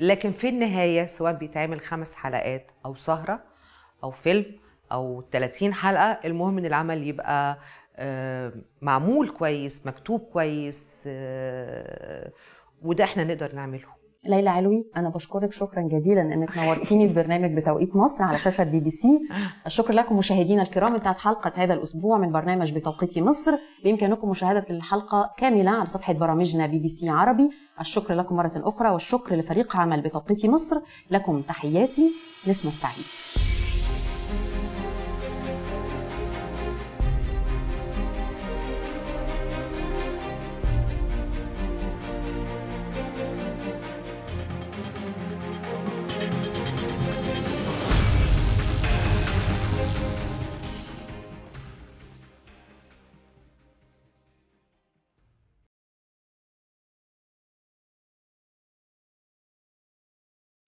S10: لكن في النهايه سواء بيتعمل خمس حلقات او سهره او فيلم او 30 حلقه المهم ان العمل يبقى معمول كويس مكتوب كويس آه، وده احنا نقدر نعمله
S1: ليلى علوي انا بشكرك شكرا جزيلا انك نورتيني في برنامج بتوقيت مصر على شاشه بي بي سي الشكر لكم مشاهدينا الكرام بتاعت حلقه هذا الاسبوع من برنامج بتوقيت مصر بامكانكم مشاهده الحلقه كامله على صفحه برامجنا بي بي سي عربي الشكر لكم مره اخرى والشكر لفريق عمل بتوقيت مصر لكم تحياتي نسمه السعيد